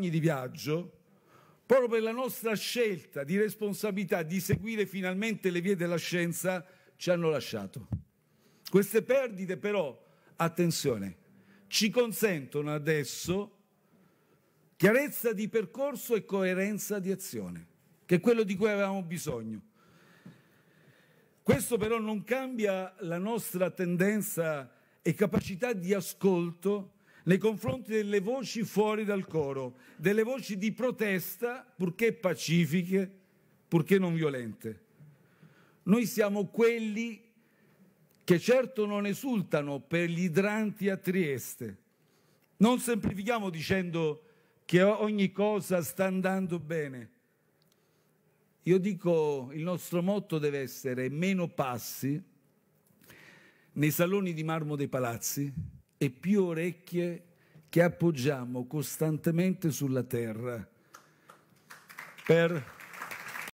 compagni di viaggio, proprio per la nostra scelta di responsabilità di seguire finalmente le vie della scienza, ci hanno lasciato. Queste perdite però, attenzione, ci consentono adesso chiarezza di percorso e coerenza di azione, che è quello di cui avevamo bisogno. Questo però non cambia la nostra tendenza e capacità di ascolto nei confronti delle voci fuori dal coro, delle voci di protesta, purché pacifiche, purché non violente. Noi siamo quelli che certo non esultano per gli idranti a Trieste. Non semplifichiamo dicendo che ogni cosa sta andando bene. Io dico, il nostro motto deve essere meno passi nei saloni di marmo dei palazzi, e più orecchie che appoggiamo costantemente sulla terra per